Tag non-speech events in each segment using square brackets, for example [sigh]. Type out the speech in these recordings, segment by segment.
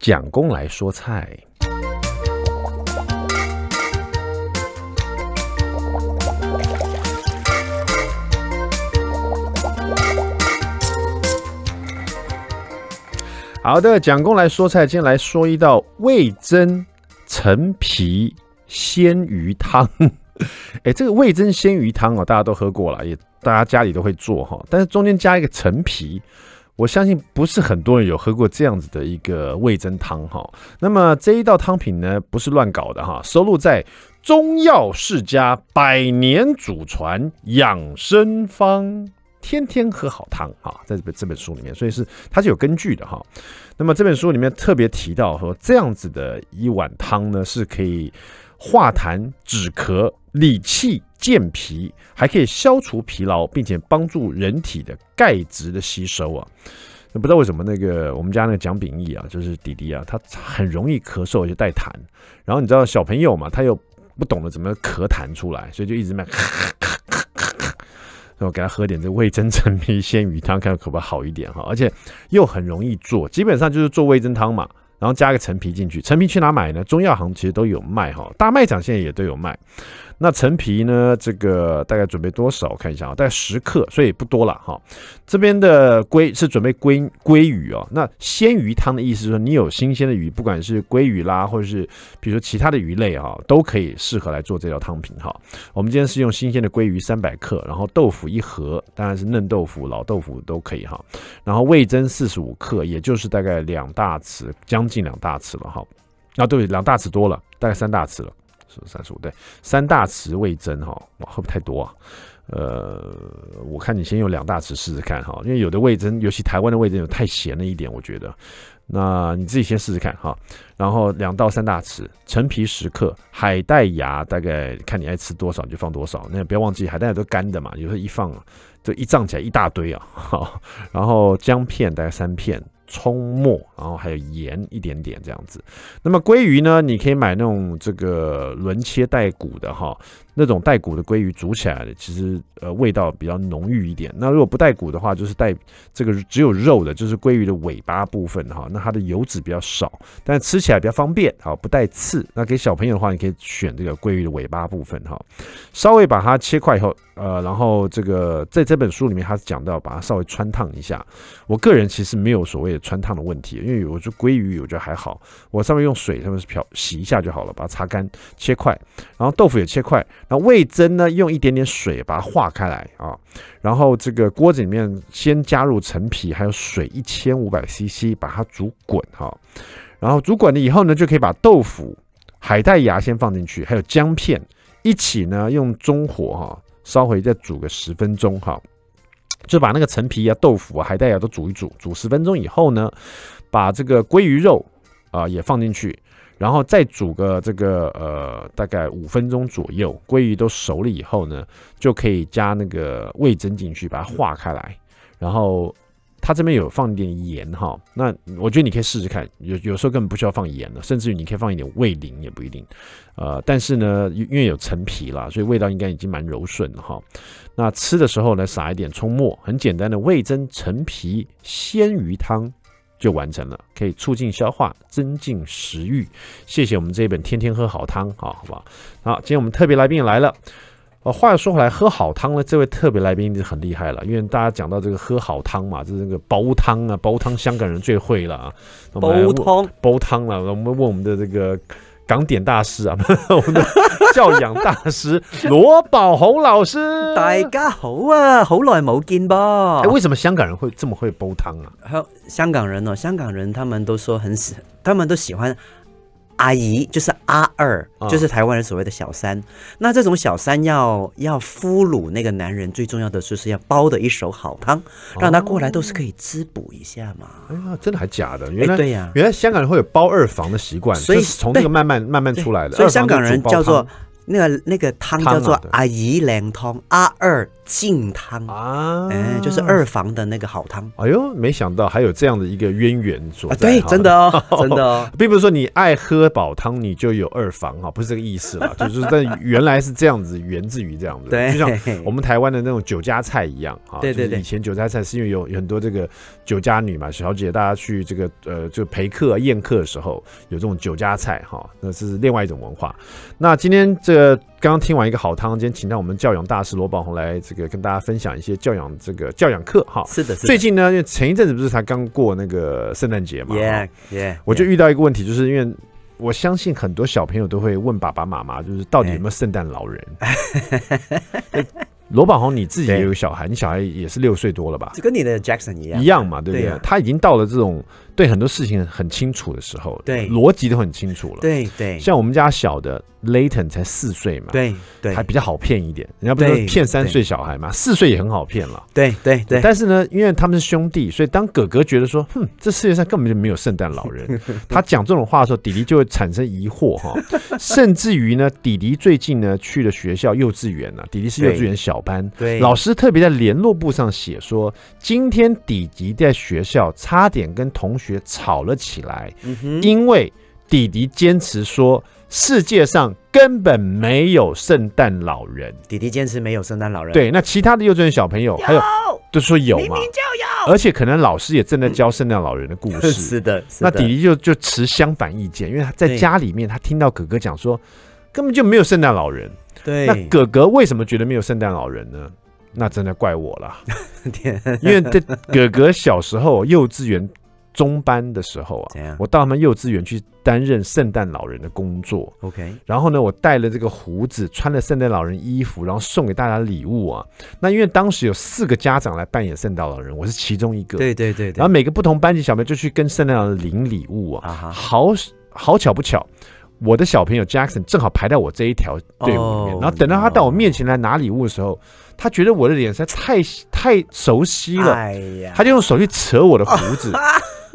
蒋公来说菜。好的，蒋公来说菜。今天来说一道味增陈皮鲜鱼汤。哎，[laughs] 这个味增鲜鱼汤哦，大家都喝过了，也大家家里都会做哈，但是中间加一个陈皮。我相信不是很多人有喝过这样子的一个味增汤哈。那么这一道汤品呢，不是乱搞的哈，收录在《中药世家百年祖传养生方》，天天喝好汤啊，在这本这本书里面，所以是它是有根据的哈。那么这本书里面特别提到说，这样子的一碗汤呢，是可以化痰止咳。理气健脾，还可以消除疲劳，并且帮助人体的钙质的吸收啊。那不知道为什么，那个我们家那个蒋炳义啊，就是弟弟啊，他很容易咳嗽，就带痰。然后你知道小朋友嘛，他又不懂得怎么咳痰出来，所以就一直咳咳咳咳。我给他喝点这味增陈皮鲜鱼汤，看看可不可以好一点哈。而且又很容易做，基本上就是做味增汤嘛，然后加个陈皮进去。陈皮去哪买呢？中药行其实都有卖哈，大卖场现在也都有卖。那陈皮呢？这个大概准备多少？我看一下啊，大概十克，所以不多了哈。这边的龟是准备龟龟鱼哦。那鲜鱼汤的意思说，你有新鲜的鱼，不管是鲑鱼啦，或者是比如说其他的鱼类哈，都可以适合来做这道汤品哈。我们今天是用新鲜的鲑鱼三百克，然后豆腐一盒，当然是嫩豆腐、老豆腐都可以哈。然后味增四十五克，也就是大概两大匙，将近两大匙了哈。啊，对，两大匙多了，大概三大匙了。是三十五对，三大匙味增哈，哇，会不会太多啊？呃，我看你先用两大匙试试看哈，因为有的味增，尤其台湾的味增太咸了一点，我觉得。那你自己先试试看哈，然后两到三大匙陈皮十克，海带芽大概看你爱吃多少你就放多少，那不要忘记海带都干的嘛，有时候一放就一胀起来一大堆啊。然后姜片大概三片。葱末，然后还有盐一点点这样子。那么鲑鱼呢？你可以买那种这个轮切带骨的哈。那种带骨的鲑鱼煮起来的，其实呃味道比较浓郁一点。那如果不带骨的话，就是带这个只有肉的，就是鲑鱼的尾巴部分哈。那它的油脂比较少，但吃起来比较方便，好不带刺。那给小朋友的话，你可以选这个鲑鱼的尾巴部分哈。稍微把它切块以后，呃，然后这个在这本书里面，他是讲到把它稍微穿烫一下。我个人其实没有所谓的穿烫的问题，因为我觉得鲑鱼我觉得还好。我上面用水上面漂洗一下就好了，把它擦干切块，然后豆腐也切块。那味增呢？用一点点水把它化开来啊，然后这个锅子里面先加入陈皮，还有水一千五百 CC，把它煮滚哈。然后煮滚了以后呢，就可以把豆腐、海带芽先放进去，还有姜片一起呢，用中火哈烧回再煮个十分钟哈，就把那个陈皮呀、豆腐、啊、海带芽都煮一煮。煮十分钟以后呢，把这个鲑鱼肉啊也放进去。然后再煮个这个呃，大概五分钟左右，鲑鱼都熟了以后呢，就可以加那个味增进去，把它化开来。然后它这边有放点盐哈，那我觉得你可以试试看，有有时候根本不需要放盐了，甚至于你可以放一点味淋也不一定。呃，但是呢，因为有陈皮啦，所以味道应该已经蛮柔顺的哈。那吃的时候呢，撒一点葱末，很简单的味增陈皮鲜鱼汤。就完成了，可以促进消化，增进食欲。谢谢我们这一本《天天喝好汤》啊，好不好？好，今天我们特别来宾也来了。哦，话又说回来，喝好汤呢，这位特别来宾已经很厉害了，因为大家讲到这个喝好汤嘛，就是那个煲汤啊，煲汤，香港人最会了啊。煲汤，煲汤了，我们问我们的这个。港点大师啊，[laughs] 我们的教养大师 [laughs] 罗宝红老师，大家好啊，好耐冇见啵？为什么香港人会这么会煲汤啊？香港人哦，香港人他们都说很喜，他们都喜欢。阿姨就是阿二，就是台湾人所谓的小三。那这种小三要要俘虏那个男人，最重要的就是要煲的一手好汤，让他过来都是可以滋补一下嘛。啊，真的还假的？原来对呀，原来香港人会有包二房的习惯，所是从这个慢慢慢慢出来的。所以香港人叫做。那个那个汤叫做阿姨连汤阿二净汤，啊，哎，就是二房的那个好汤。哎呦，没想到还有这样的一个渊源所在。对，真的，哦，真的，[laughs] 哦，并不是说你爱喝煲汤，[laughs] 你就有二房啊，不是这个意思啦。就是但原来是这样子，源自于这样子。对，就像我们台湾的那种酒家菜一样啊。对对，以前酒家菜是因为有有很多这个酒家女嘛，小姐，大家去这个呃，就陪客啊、宴客的时候有这种酒家菜哈，那是另外一种文化。那今天这。刚刚听完一个好汤，今天请到我们教养大师罗宝红来，这个跟大家分享一些教养这个教养课哈。是的，最近呢，因为前一阵子不是才刚过那个圣诞节嘛，yeah yeah，我就遇到一个问题，就是因为我相信很多小朋友都会问爸爸妈妈，就是到底有没有圣诞老人。[laughs] 罗宝红，你自己也有小孩，你小孩也是六岁多了吧？就跟你的 Jackson 一样一样嘛，对不对？他已经到了这种。对很多事情很清楚的时候，对逻辑都很清楚了。对对，像我们家小的 Layton 才四岁嘛，对对，还比较好骗一点。人家不说骗三岁小孩嘛，四岁也很好骗了。对对对。但是呢，因为他们是兄弟，所以当哥哥觉得说，哼，这世界上根本就没有圣诞老人。[laughs] 他讲这种话的时候，弟弟就会产生疑惑哈。[laughs] 甚至于呢，弟弟最近呢去了学校幼稚园呢，弟弟是幼稚园小班，对，老师特别在联络簿上写说，今天弟弟在学校差点跟同学。吵了起来，因为弟弟坚持说世界上根本没有圣诞老人。弟弟坚持没有圣诞老人。对，那其他的幼稚园小朋友还有就说有嘛，明明就有。而且可能老师也正在教圣诞老人的故事。[laughs] 是的，那弟弟就就持相反意见，因为他在家里面他听到哥哥讲说根本就没有圣诞老人。对，那哥哥为什么觉得没有圣诞老人呢？[laughs] 那真的怪我了，因为这哥哥小时候幼稚园。中班的时候啊，我到他们幼稚园去担任圣诞老人的工作。OK，然后呢，我带了这个胡子，穿了圣诞老人衣服，然后送给大家礼物啊。那因为当时有四个家长来扮演圣诞老人，我是其中一个。对对对。然后每个不同班级小朋友就去跟圣诞老人领礼物啊。好好巧不巧，我的小朋友 Jackson 正好排在我这一条队伍里面。然后等到他到我面前来拿礼物的时候，他觉得我的脸色太太熟悉了，他就用手去扯我的胡子。[laughs]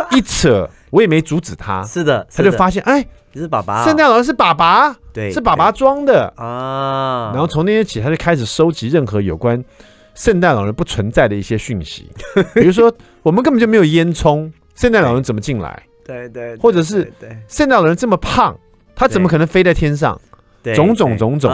[laughs] 一扯，我也没阻止他。是的，他就发现，哎，是爸爸，圣诞老人是爸爸，对，是爸爸装的啊。然后从那天起，他就开始收集任何有关圣诞老人不存在的一些讯息，[laughs] 比如说我们根本就没有烟囱，圣诞老人怎么进来？对对，或者是对，圣诞老人这么胖，他怎么可能飞在天上？种种种种，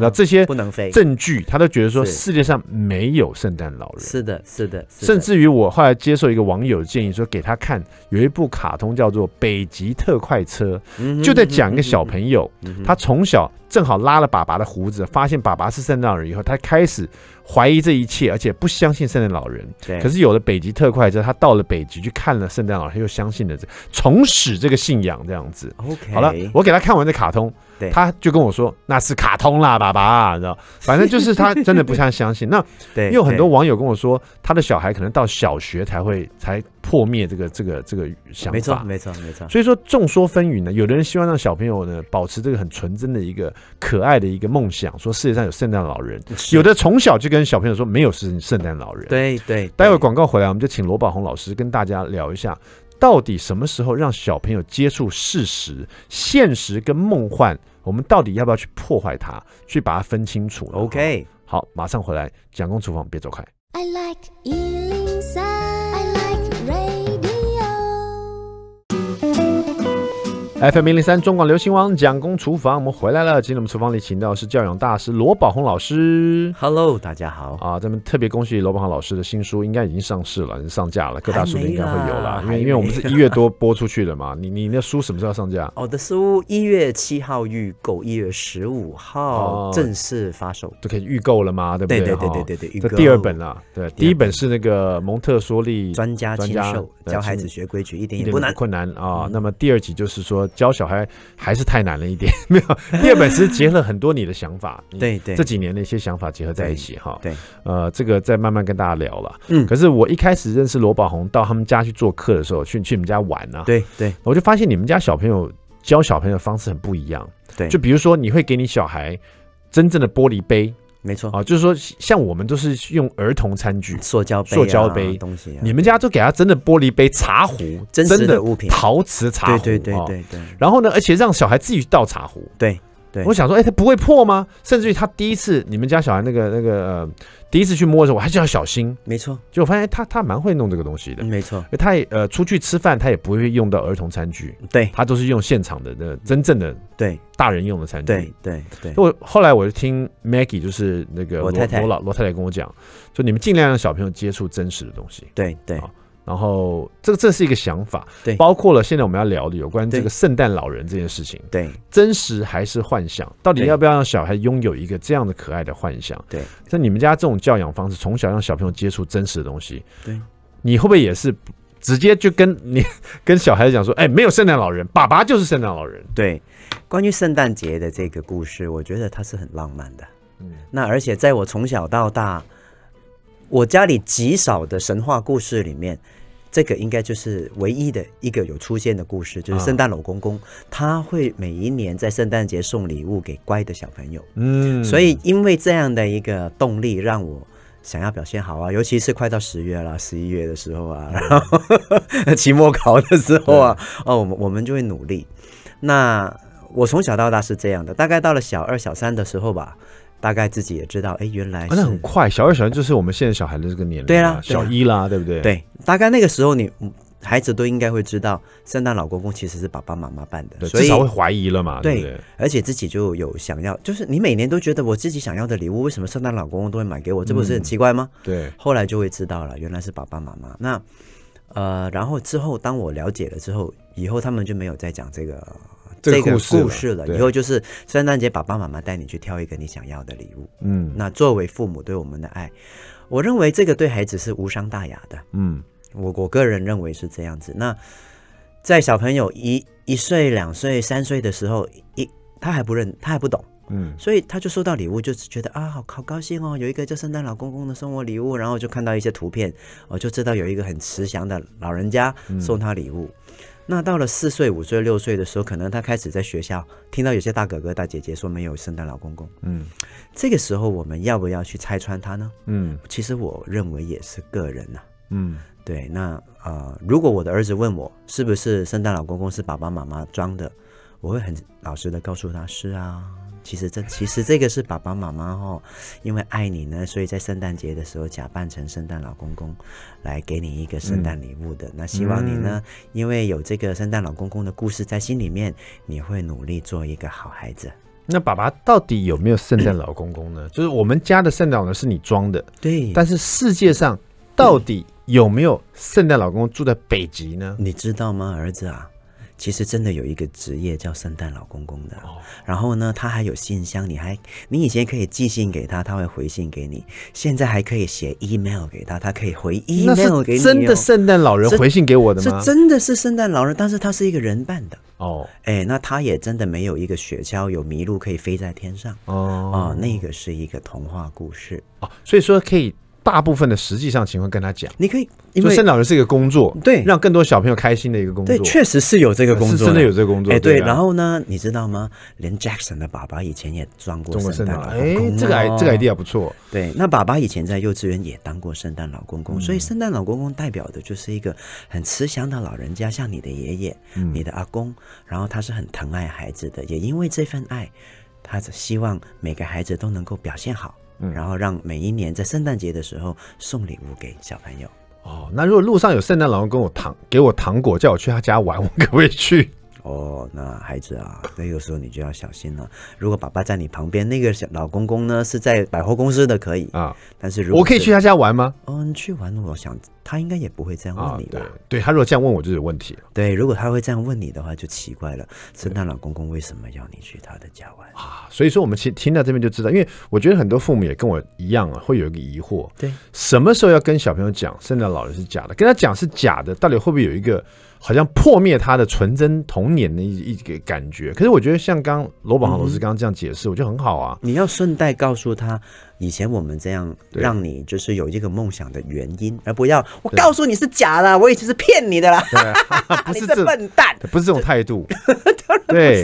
那这些证据，他都觉得说世界上没有圣诞老人。是的，是的。甚至于我后来接受一个网友的建议，说给他看有一部卡通叫做《北极特快车》，就在讲一个小朋友，他从小正好拉了爸爸的胡子，发现爸爸是圣诞人以后，他开始。怀疑这一切，而且不相信圣诞老人。对，可是有了北极特快之后，他到了北极去看了圣诞老人，又相信了这，重拾这个信仰这样子。OK，好了，我给他看完这卡通，他就跟我说那是卡通啦，爸爸，你知道？反正就是他真的不太相信。那 [laughs] 对，因为很多网友跟我说，他的小孩可能到小学才会才。破灭这个这个这个想法，没错没错没错。所以说众说纷纭呢，有的人希望让小朋友呢保持这个很纯真的一个可爱的一个梦想，说世界上有圣诞老人；有的从小就跟小朋友说没有是圣诞老人。对对。待会广告回来，我们就请罗宝红老师跟大家聊一下，到底什么时候让小朋友接触事实、现实跟梦幻？我们到底要不要去破坏它，去把它分清楚？OK，好，马上回来，讲工厨房，别走开。FM 零零三中广流行王蒋工厨房，我们回来了。今天我们厨房里请到的是教养大师罗宝红老师。Hello，大家好啊！咱们特别恭喜罗宝红老师的新书应该已经上市了，已经上架了，各大书店应该会有啦。因为因为我们是一月多播出去的嘛，你你那书什么时候上架？我 [laughs] 的书一月七号预购，一月十五号正式发售，都可以预购了吗？对不对？对对对对对对，这第二本了。对，第一本是那个蒙特梭利专家亲授教孩子学规矩，一点也不困难啊。那么第二集就是说。教小孩还是太难了一点，[laughs] 没有。第二本是结合很多你的想法，对对，这几年的一些想法结合在一起哈。对，呃，这个再慢慢跟大家聊了。嗯，可是我一开始认识罗宝红，到他们家去做客的时候，去去你们家玩啊，对对，我就发现你们家小朋友教小朋友方式很不一样。对，就比如说，你会给你小孩真正的玻璃杯。没错啊，就是说，像我们都是用儿童餐具、塑胶塑胶杯东西，你们家都给他真的玻璃杯、茶壶，真的物品、陶瓷茶壶，对对对对对。然后呢，而且让小孩自己倒茶壶，对对。我想说，哎，他不会破吗？甚至于他第一次，你们家小孩那个那个。第一次去摸的时候，我还是要小心。没错，就我发现他他蛮会弄这个东西的。没错，他也呃出去吃饭，他也不会用到儿童餐具，对他都是用现场的那真正的对大人用的餐具。对对对，后来我就听 Maggie 就是那个我老罗太太跟我讲，就你们尽量让小朋友接触真实的东西。对对。然后，这个这是一个想法，对，包括了现在我们要聊的有关这个圣诞老人这件事情，对，真实还是幻想，到底要不要让小孩拥有一个这样的可爱的幻想？对，那你们家这种教养方式，从小让小朋友接触真实的东西，对，你会不会也是直接就跟你 [laughs] 跟小孩子讲说，哎，没有圣诞老人，爸爸就是圣诞老人？对，关于圣诞节的这个故事，我觉得它是很浪漫的，嗯，那而且在我从小到大，我家里极少的神话故事里面。这个应该就是唯一的一个有出现的故事，就是圣诞老公公，他会每一年在圣诞节送礼物给乖的小朋友。嗯，所以因为这样的一个动力，让我想要表现好啊，尤其是快到十月了、十一月的时候啊，然后期末考的时候啊，哦，我们我们就会努力。那我从小到大是这样的，大概到了小二、小三的时候吧。大概自己也知道，哎，原来那很快，小二、小三就是我们现在小孩的这个年龄，对啊，小一啦，对不对？对，大概那个时候，你孩子都应该会知道，圣诞老公公其实是爸爸妈妈办的，所以至少会怀疑了嘛。对，而且自己就有想要，就是你每年都觉得我自己想要的礼物，为什么圣诞老公公都会买给我？这不是很奇怪吗？对，后来就会知道了，原来是爸爸妈妈。那呃，然后之后当我了解了之后，以后他们就没有再讲这个。这个故事了，以后就是圣诞节，爸爸妈妈带你去挑一个你想要的礼物。嗯，那作为父母对我们的爱，我认为这个对孩子是无伤大雅的。嗯，我我个人认为是这样子。那在小朋友一一岁、两岁、三岁的时候，一他还不认，他还不懂，嗯，所以他就收到礼物，就是觉得啊，好好高兴哦，有一个叫圣诞老公公的送我礼物，然后就看到一些图片，我就知道有一个很慈祥的老人家送他礼物。那到了四岁、五岁、六岁的时候，可能他开始在学校听到有些大哥哥、大姐姐说没有圣诞老公公。嗯，这个时候我们要不要去拆穿他呢？嗯，其实我认为也是个人呐。嗯，对，那呃，如果我的儿子问我是不是圣诞老公公是爸爸妈妈装的，我会很老实的告诉他是啊。其实这其实这个是爸爸妈妈吼，因为爱你呢，所以在圣诞节的时候假扮成圣诞老公公，来给你一个圣诞礼物的。那希望你呢，因为有这个圣诞老公公的故事在心里面，你会努力做一个好孩子。那爸爸到底有没有圣诞老公公呢？[coughs] 就是我们家的圣诞老公公是你装的，对。但是世界上到底有没有圣诞老公公住在北极呢？你知道吗，儿子啊？其实真的有一个职业叫圣诞老公公的，然后呢，他还有信箱，你还，你以前可以寄信给他，他会回信给你，现在还可以写 email 给他，他可以回 email 给你。真的圣诞老人回信给我的吗？真的是圣诞老人，但是他是一个人扮的哦，哎，那他也真的没有一个雪橇，有麋鹿可以飞在天上哦，啊，那个是一个童话故事哦，所以说可以。大部分的实际上情况跟他讲，你可以，因为圣诞老人是一个工作，对，让更多小朋友开心的一个工作。对，确实是有这个工作，真的有这个工作。哎，对。然后呢，你知道吗？连 Jackson 的爸爸以前也装过圣诞老公公。哎，这个 I 这个 idea 不错。对，那爸爸以前在幼稚园也当过圣诞老公公，所以圣诞老公公代表的就是一个很慈祥的老人家，像你的爷爷、你的阿公，然后他是很疼爱孩子的，也因为这份爱，他希望每个孩子都能够表现好。然后让每一年在圣诞节的时候送礼物给小朋友。哦，那如果路上有圣诞老人跟我糖，给我糖果，叫我去他家玩，我可不可以去？哦，那孩子啊，那有时候你就要小心了。如果爸爸在你旁边，那个小老公公呢是在百货公司的，可以啊。但是如果我可以去他家玩吗？嗯，去玩，我想他应该也不会这样问你吧？对，他如果这样问我就有问题。了。对，如果他会这样问你的话，就奇怪了。圣诞老公公为什么要你去他的家玩啊？所以说，我们其实听到这边就知道，因为我觉得很多父母也跟我一样啊，会有一个疑惑。对，什么时候要跟小朋友讲圣诞老人是假的？跟他讲是假的，到底会不会有一个？好像破灭他的纯真童年的一一个感觉，可是我觉得像刚罗宝航老师刚刚这样解释，我觉得很好啊。你要顺带告诉他。以前我们这样让你就是有一个梦想的原因，而不要我告诉你是假的，我以前是骗你的啦，[laughs] 你是笨蛋，[laughs] 不是这种态度，[laughs] 对，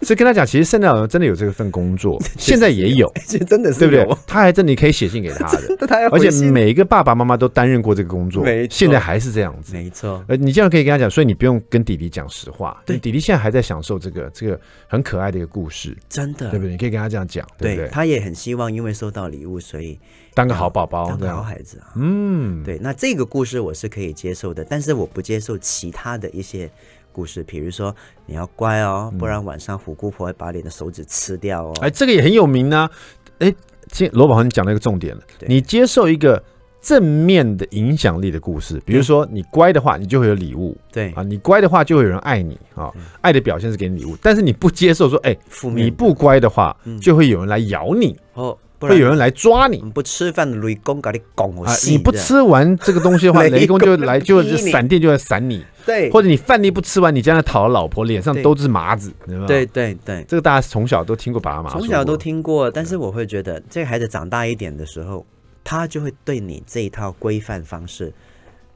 所以跟他讲，其实现在真的有这份工作，现在也有，真的是对不对？他还真的可以写信给他，的，而且每一个爸爸妈妈都担任过这个工作，现在还是这样子，没错。呃，你这样可以跟他讲，所以你不用跟弟弟讲实话，对，弟弟现在还在享受这个这个很可爱的一个故事，真的，对不对？你可以跟他这样讲，对对？他也很希望因为受到。礼物，所以当个好宝宝，当个好孩子啊。嗯，对。那这个故事我是可以接受的，但是我不接受其他的一些故事，比如说你要乖哦，不然晚上虎姑婆会把你的手指吃掉哦。哎，这个也很有名呢。哎，罗宝，你讲了一个重点了，你接受一个正面的影响力的故事，比如说你乖的话，你就会有礼物。对啊，你乖的话就会有人爱你啊，爱的表现是给你礼物，但是你不接受说，哎，你不乖的话就会有人来咬你哦。会有人来抓你。你不吃饭，雷公给你公死。你不吃完这个东西的话，[laughs] 雷公就来，就闪电，就来闪你。对，或者你饭粒不吃完，你这样讨老婆，脸上都是麻子。对对对，对，这个大家从小都听过爸妈从小都听过，但是我会觉得，这个孩子长大一点的时候，他就会对你这一套规范方式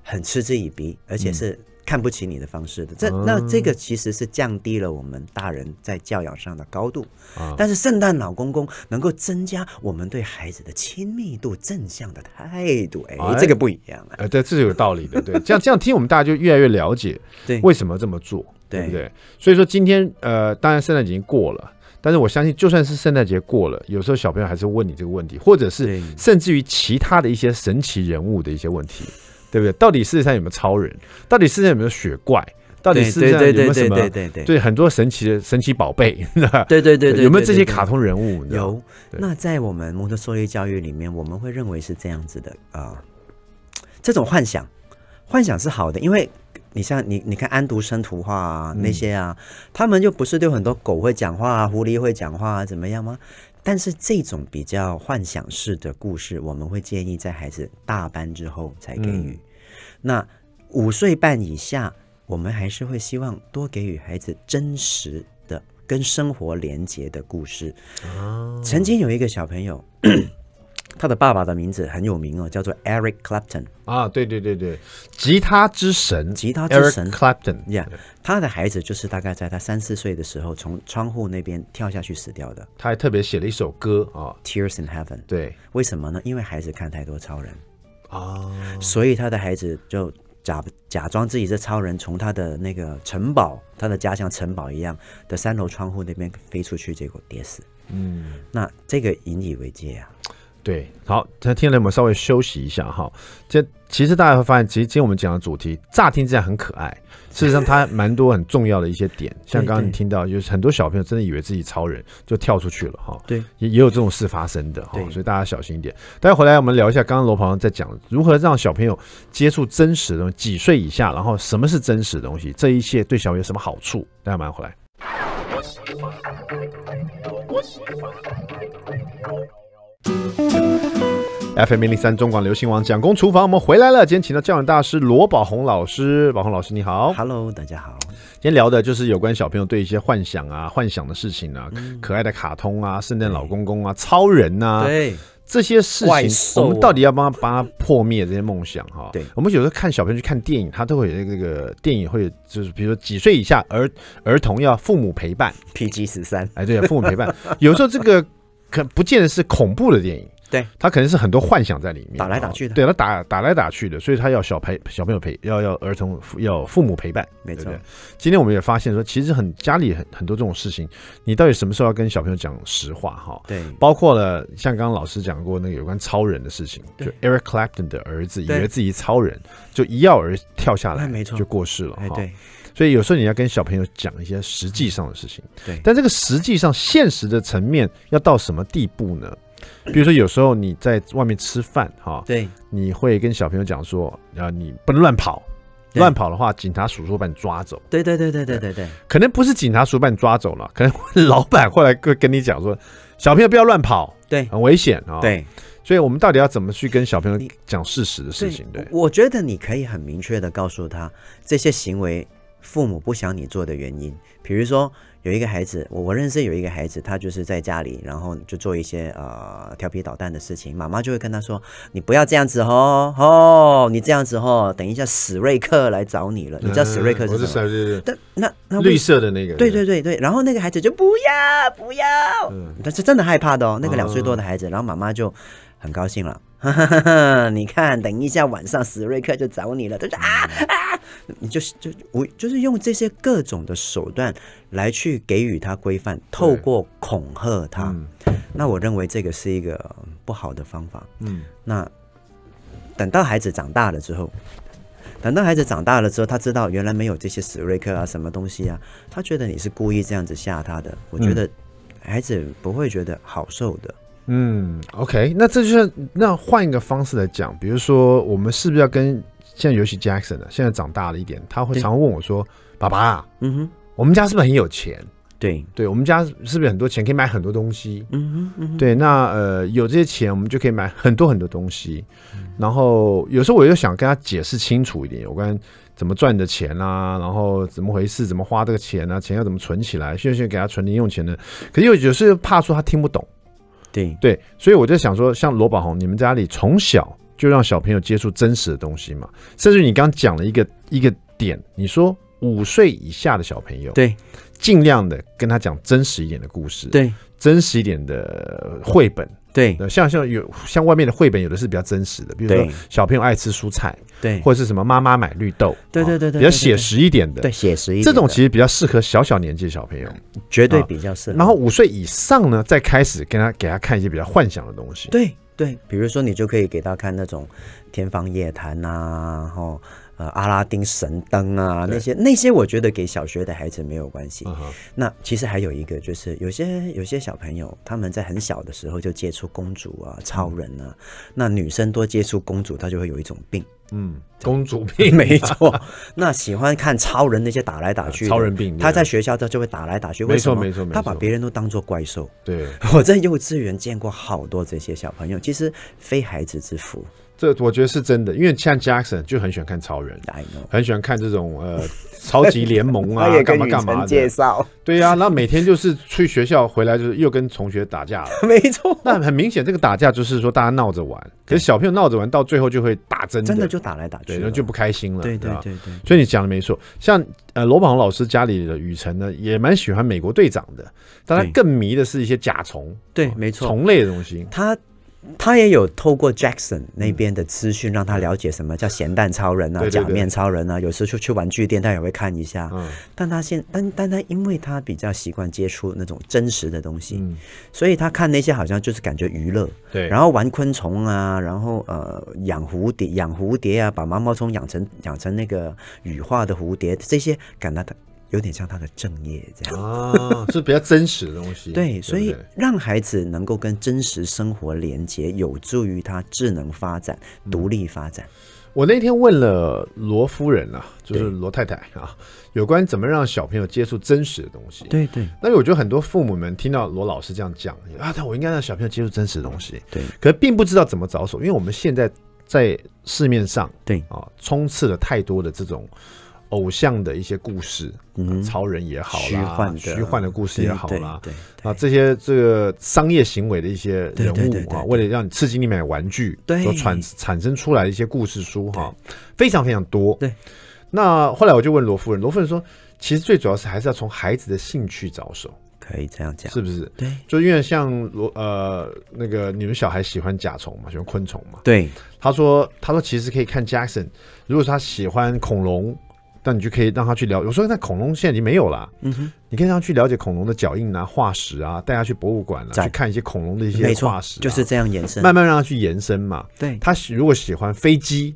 很嗤之以鼻，而且是。看不起你的方式的，这那这个其实是降低了我们大人在教养上的高度。啊，但是圣诞老公公能够增加我们对孩子的亲密度、正向的态度，哎，这个不一样啊。呃，对，这是有道理的。对，这样 [laughs] 这样听，我们大家就越来越了解，对，为什么这么做，对不对？所以说今天，呃，当然圣诞节已经过了，但是我相信，就算是圣诞节过了，有时候小朋友还是问你这个问题，或者是甚至于其他的一些神奇人物的一些问题。对不对？到底世界上有没有超人？到底世界上有没有雪怪？到底世界上有没有什么？对，很多神奇的神奇宝贝，[laughs] 对对对对，有没有这些卡通人物？有。那在我们蒙特梭利教育里面，我们会认为是这样子的啊，这种幻想，幻想是好的，因为你像你，你看安徒生图画啊那些啊，他们就不是对很多狗会讲话，狐狸会讲话，怎么样吗？但是这种比较幻想式的故事，我们会建议在孩子大班之后才给予。那五岁半以下，我们还是会希望多给予孩子真实的、跟生活连结的故事。哦，曾经有一个小朋友。他的爸爸的名字很有名哦，叫做 Eric Clapton 啊，对对对对，吉他之神，吉他之神 Clapton yeah，他的孩子就是大概在他三四岁的时候，从窗户那边跳下去死掉的。他还特别写了一首歌啊，Tears in Heaven。对，为什么呢？因为孩子看太多超人啊，所以他的孩子就假假装自己是超人，从他的那个城堡，他的家乡城堡一样的三楼窗户那边飞出去，结果跌死。嗯，那这个引以为戒啊。对，好，那听了我们稍微休息一下哈。这其实大家会发现，其实今天我们讲的主题乍听之下很可爱，[laughs] 事实上它蛮多很重要的一些点，像刚刚你听到，就是很多小朋友真的以为自己超人，就跳出去了哈。对，也也有这种事发生的哈，所以大家小心一点。待会回来我们聊一下，刚刚罗鹏在讲如何让小朋友接触真实的东西，几岁以下，然后什么是真实的东西，这一切对小朋友有什么好处？大家马上回来。FM 零零三中广流行王蒋公厨房，我们回来了。今天请到教养大师罗宝红老师，宝红老师你好，Hello，大家好。今天聊的就是有关小朋友对一些幻想啊、幻想的事情啊，可爱的卡通啊、圣诞老公公啊、超人呐，对这些事情，我们到底要帮他帮他破灭这些梦想哈？对，我们有时候看小朋友去看电影，他都会有那个电影会就是，比如说几岁以下儿儿童要父母陪伴，PG 十三，哎对，父母陪伴，有时候这个。可不见得是恐怖的电影，对，他可能是很多幻想在里面，打来打去的，对他打打来打去的，所以他要小陪小朋友陪，要要儿童要父母陪伴，没错。今天我们也发现说，其实很家里很很多这种事情，你到底什么时候要跟小朋友讲实话哈？对，包括了像刚刚老师讲过那个有关超人的事情，就 Eric Clapton 的儿子以为自己超人，就一跃而跳下来，没错，就过世了哈。对。所以有时候你要跟小朋友讲一些实际上的事情，对。但这个实际上现实的层面要到什么地步呢？比如说有时候你在外面吃饭哈，对，你会跟小朋友讲说，啊，你不能乱跑，乱跑的话，警察叔叔把你抓走。对对对对对对对，可能不是警察叔叔把你抓走了，可能老板后来跟跟你讲说，小朋友不要乱跑，对，很危险啊。对，所以我们到底要怎么去跟小朋友讲事实的事情？对，我觉得你可以很明确的告诉他这些行为。父母不想你做的原因，比如说有一个孩子，我我认识有一个孩子，他就是在家里，然后就做一些呃调皮捣蛋的事情，妈妈就会跟他说：“你不要这样子哦，哦，你这样子哦，等一下史瑞克来找你了。”你知道史瑞克是什么？是但那那绿色的那个。对对对对，然后那个孩子就不要不要，他是真的害怕的哦。那个两岁多的孩子，然后妈妈就很高兴了，你看，等一下晚上史瑞克就找你了，他说啊。你就是就我就是用这些各种的手段来去给予他规范，透过恐吓他。那我认为这个是一个不好的方法。嗯，那等到孩子长大了之后，等到孩子长大了之后，他知道原来没有这些史瑞克啊什么东西啊，他觉得你是故意这样子吓他的。我觉得孩子不会觉得好受的。嗯，OK，那这就是那换一个方式来讲，比如说我们是不是要跟？现在尤其 Jackson 呢，现在长大了一点，他会常问我说：“爸爸，嗯哼，我们家是不是很有钱？对，对我们家是不是很多钱，可以买很多东西？嗯哼，对。那呃，有这些钱，我们就可以买很多很多东西。然后有时候我又想跟他解释清楚一点，我关怎么赚的钱啦，然后怎么回事，怎么花这个钱啊，钱要怎么存起来？旭旭给他存零用钱呢？可又又是怕说他听不懂。对对，所以我就想说，像罗宝红，你们家里从小。就让小朋友接触真实的东西嘛，甚至你刚刚讲了一个一个点，你说五岁以下的小朋友，对，尽量的跟他讲真实一点的故事，对，真实一点的绘本，对，像像有像外面的绘本，有的是比较真实的，比如说小朋友爱吃蔬菜，对，或者是什么妈妈买绿豆，对对对对，比较写实一点的，对，写实一点，这种其实比较适合小小年纪的小朋友，绝对比较适合。然后五岁以上呢，再开始跟他给他看一些比较幻想的东西，对。对，比如说你就可以给他看那种《天方夜谭》啊，哈，呃，《阿拉丁神灯》啊，那些那些，我觉得给小学的孩子没有关系。那其实还有一个，就是有些有些小朋友他们在很小的时候就接触公主啊、超人啊，那女生多接触公主，她就会有一种病。嗯，公主病 [laughs] 没错。那喜欢看超人那些打来打去，超人病。他在学校他就会打来打去，没错没错。他把别人都当做怪兽。对，[laughs] 我在幼稚园见过好多这些小朋友，其实非孩子之福。这我觉得是真的，因为像 Jackson 就很喜欢看超人，很喜欢看这种呃超级联盟啊，[laughs] 干嘛干嘛的。对呀，那每天就是去学校回来就是又跟同学打架了，[laughs] 没错。那很明显，这个打架就是说大家闹着玩，可是小朋友闹着玩到最后就会打真的，真的就打来打去，然后就不开心了，对对，所以你讲的没错，像呃罗宝红老师家里的雨辰呢，也蛮喜欢美国队长的，但他更迷的是一些甲虫，对，没错，虫类的东西。他。他也有透过 Jackson 那边的资讯，让他了解什么叫咸蛋超人啊、假面超人啊。有时候出去玩具店，他也会看一下。但他现但但他因为他比较习惯接触那种真实的东西，所以他看那些好像就是感觉娱乐。对，然后玩昆虫啊，然后呃养蝴蝶、养蝴蝶啊，把毛毛虫养成养成那个羽化的蝴蝶，这些感到他。有点像他的正业这样啊，是比较真实的东西。[laughs] 对，所以让孩子能够跟真实生活连接，有助于他智能发展、独立发展。我那天问了罗夫人啊，就是罗太太啊，有关怎么让小朋友接触真实的东西。对对。那我觉得很多父母们听到罗老师这样讲啊，我应该让小朋友接触真实的东西。对。可并不知道怎么着手，因为我们现在在市面上对啊充斥了太多的这种。偶像的一些故事，嗯、超人也好啦，虚幻的故事也好了，啊，这些这个商业行为的一些人物啊，为了让你刺激你买玩具，对，所产产生出来的一些故事书哈，非常非常多。对，那后来我就问罗夫人，罗夫人说，其实最主要是还是要从孩子的兴趣着手，可以这样讲，是不是？对，就因为像罗呃那个你们小孩喜欢甲虫嘛，喜欢昆虫嘛，对，他说他说其实可以看 Jackson，如果他喜欢恐龙。但你就可以让他去聊，有时候那恐龙现在已经没有了，嗯哼，你可以让他去了解恐龙的脚印啊、化石啊，带他去博物馆啊，去看一些恐龙的一些化石，就是这样延伸，慢慢让他去延伸嘛。对，他如果喜欢飞机，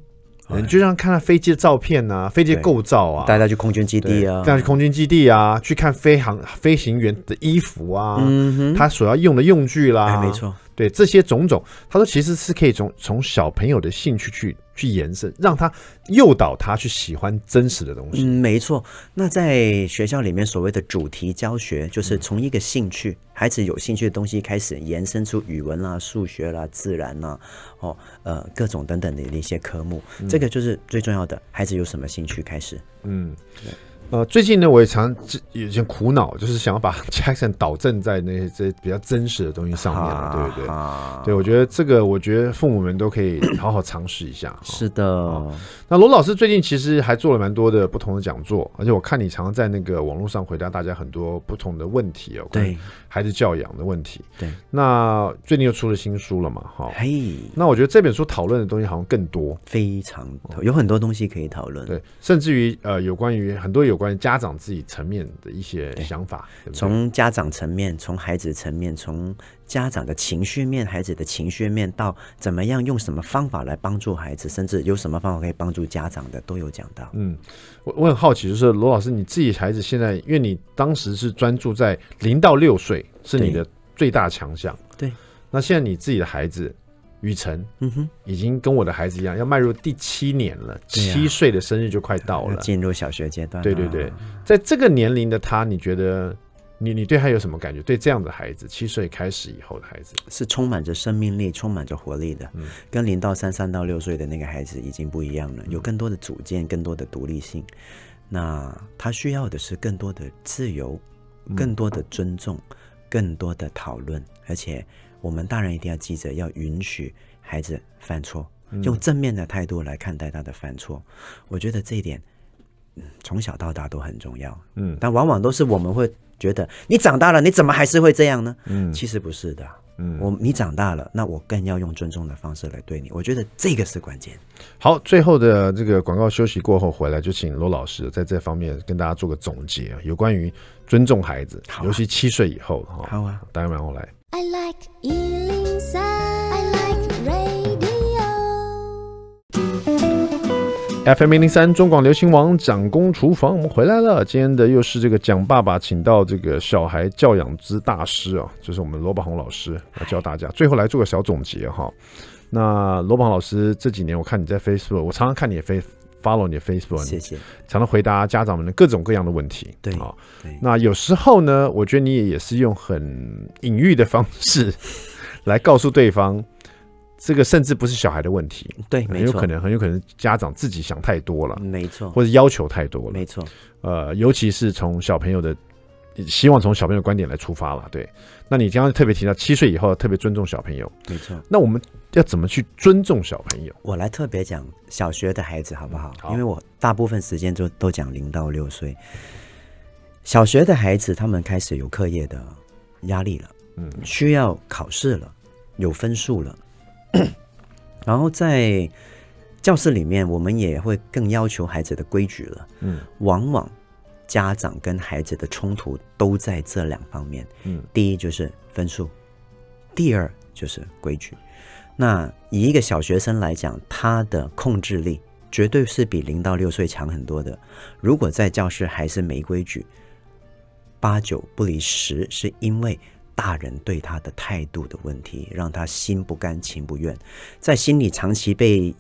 就像看他飞机的照片啊、飞机构造啊，带他去空军基地啊，带他去空军基地啊，去看飞行飞行员的衣服啊，嗯他所要用的用具啦，没错。对这些种种，他说其实是可以从从小朋友的兴趣去去延伸，让他诱导他去喜欢真实的东西。嗯，没错。那在学校里面所谓的主题教学，就是从一个兴趣，孩子有兴趣的东西开始延伸出语文啦、数学啦、自然啦，哦，呃，各种等等的的一些科目。这个就是最重要的，孩子有什么兴趣开始。嗯。呃，最近呢，我也常有些苦恼，就是想要把 [laughs] Jackson 导正在那些这些比较真实的东西上面，对不对？对，我觉得这个，我觉得父母们都可以好好尝试一下。是的，那罗老师最近其实还做了蛮多的不同的讲座，而且我看你常在那个网络上回答大家很多不同的问题哦。对。孩子教养的问题。对，那最近又出了新书了嘛？哈，嘿，那我觉得这本书讨论的东西好像更多，非常有很多东西可以讨论。对，甚至于呃，有关于很多有关于家长自己层面的一些想法，从家长层面，从孩子层面，从。家长的情绪面，孩子的情绪面，到怎么样用什么方法来帮助孩子，甚至有什么方法可以帮助家长的，都有讲到。嗯，我我很好奇，就是罗老师，你自己孩子现在，因为你当时是专注在零到六岁，是你的最大强项。对，那现在你自己的孩子雨辰，嗯哼，已经跟我的孩子一样，要迈入第七年了，七岁的生日就快到了，进入小学阶段。对对对，在这个年龄的他，你觉得？你你对他有什么感觉？对这样的孩子，七岁开始以后的孩子是充满着生命力、充满着活力的。嗯，跟零到三、三到六岁的那个孩子已经不一样了，有更多的主见、更多的独立性。那他需要的是更多的自由、更多的尊重、更多的讨论。而且我们大人一定要记着，要允许孩子犯错，用正面的态度来看待他的犯错。我觉得这一点从小到大都很重要。嗯，但往往都是我们会。觉得你长大了，你怎么还是会这样呢？嗯，其实不是的。嗯，我你长大了，那我更要用尊重的方式来对你。我觉得这个是关键。好，最后的这个广告休息过后回来，就请罗老师在这方面跟大家做个总结，有关于尊重孩子，尤其七岁以后哈。好啊，大家欢迎我来。FM 零零三中广流行王蒋公厨房，我们回来了。今天的又是这个蒋爸爸，请到这个小孩教养之大师啊，就是我们罗宝红老师来教大家。最后来做个小总结哈。那罗宝老师这几年，我看你在 Facebook，我常常看你的 Face，follow 你的 Facebook，谢谢。常常回答家长们的各种各样的问题。对啊。那有时候呢，我觉得你也也是用很隐喻的方式 [laughs] 来告诉对方。这个甚至不是小孩的问题，对，很有可能，很有可能家长自己想太多了，没错，或者要求太多了，没错。呃，尤其是从小朋友的希望从小朋友观点来出发了，对。那你刚刚特别提到七岁以后特别尊重小朋友，没错。那我们要怎么去尊重小朋友？我来特别讲小学的孩子好不好？因为我大部分时间都都讲零到六岁，小学的孩子他们开始有课业的压力了，嗯，需要考试了，有分数了。[coughs] 然后在教室里面，我们也会更要求孩子的规矩了。嗯，往往家长跟孩子的冲突都在这两方面。嗯，第一就是分数，第二就是规矩。那以一个小学生来讲，他的控制力绝对是比零到六岁强很多的。如果在教室还是没规矩，八九不离十是因为。大人对他的态度的问题，让他心不甘情不愿，在心里长期被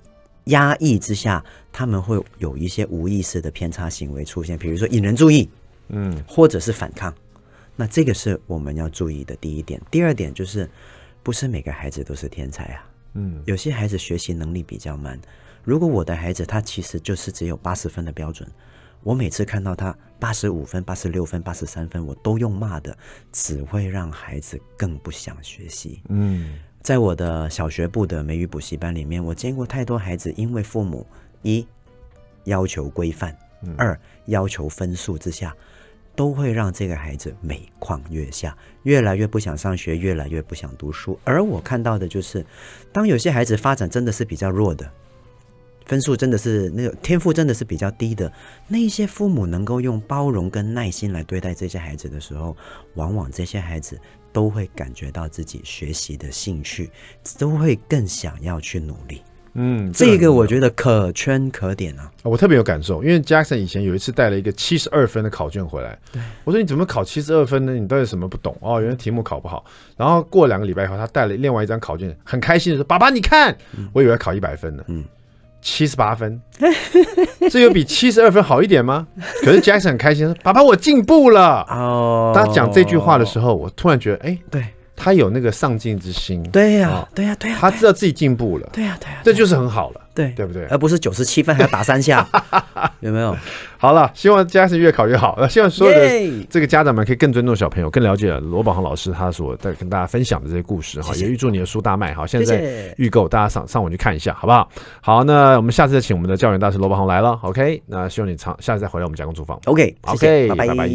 压抑之下，他们会有一些无意识的偏差行为出现，比如说引人注意，嗯，或者是反抗。那这个是我们要注意的第一点。第二点就是，不是每个孩子都是天才啊，嗯，有些孩子学习能力比较慢。如果我的孩子他其实就是只有八十分的标准。我每次看到他八十五分、八十六分、八十三分，我都用骂的，只会让孩子更不想学习。嗯，在我的小学部的美语补习班里面，我见过太多孩子，因为父母一要求规范，二要求分数之下，都会让这个孩子每况愈下，越来越不想上学，越来越不想读书。而我看到的就是，当有些孩子发展真的是比较弱的。分数真的是那个天赋真的是比较低的，那些父母能够用包容跟耐心来对待这些孩子的时候，往往这些孩子都会感觉到自己学习的兴趣，都会更想要去努力。嗯，这个我觉得可圈可点啊！我特别有感受，因为 Jackson 以前有一次带了一个七十二分的考卷回来，对我说：“你怎么考七十二分呢？你到底什么不懂？”哦，原来题目考不好。然后过两个礼拜以后，他带了另外一张考卷，很开心的说：“爸爸，你看，我以为考一百分呢。”嗯。七十八分，[laughs] 这有比七十二分好一点吗？可是 Jackson 很开心，爸爸我进步了。哦，他讲这句话的时候，我突然觉得，哎，对他有那个上进之心。对呀，对呀，对呀，他知道自己进步了。对呀，对呀，这就是很好了。对对不对？而不是九十七分还要打三下，[laughs] 有没有？好了，希望家是越考越好。呃，希望所有的这个家长们可以更尊重小朋友，更了解罗宝航老师他所在跟大家分享的这些故事哈。也预祝你的书大卖哈，现在预购大家上上网去看一下好不好？好，那我们下次再请我们的教员大师罗宝航来了，OK？那希望你常下次再回来我们加工厨房，OK？OK，拜拜。